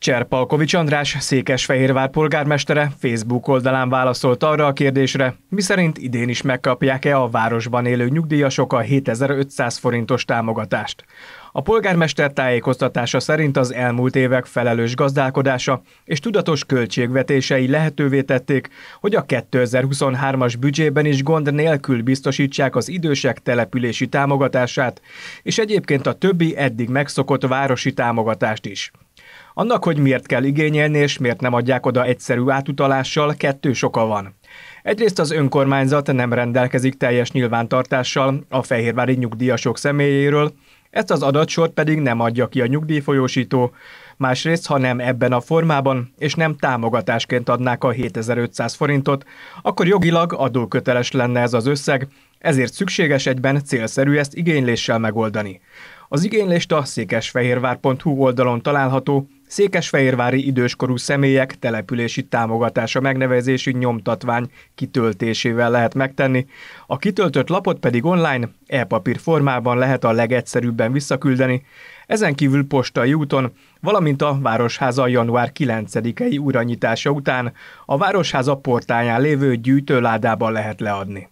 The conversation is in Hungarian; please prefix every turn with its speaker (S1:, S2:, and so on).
S1: Cserpalkovics András, Székesfehérvár polgármestere Facebook oldalán válaszolt arra a kérdésre, miszerint idén is megkapják-e a városban élő nyugdíjasok a 7500 forintos támogatást. A polgármester tájékoztatása szerint az elmúlt évek felelős gazdálkodása és tudatos költségvetései lehetővé tették, hogy a 2023-as büdzsében is gond nélkül biztosítsák az idősek települési támogatását, és egyébként a többi eddig megszokott városi támogatást is. Annak, hogy miért kell igényelni és miért nem adják oda egyszerű átutalással, kettő soka van. Egyrészt az önkormányzat nem rendelkezik teljes nyilvántartással a fehérvári nyugdíjasok személyéről, ezt az adatsort pedig nem adja ki a nyugdíjfolyósító, másrészt, ha nem ebben a formában, és nem támogatásként adnák a 7500 forintot, akkor jogilag adóköteles lenne ez az összeg, ezért szükséges egyben célszerű ezt igényléssel megoldani. Az igénylést a székesfehérvár.hu oldalon található, Székesfehérvári időskorú személyek települési támogatása megnevezésű nyomtatvány kitöltésével lehet megtenni, a kitöltött lapot pedig online, e-papír formában lehet a legegyszerűbben visszaküldeni, ezen kívül postai úton, valamint a Városháza január 9-i újranyitása után a Városháza portáján lévő gyűjtőládában lehet leadni.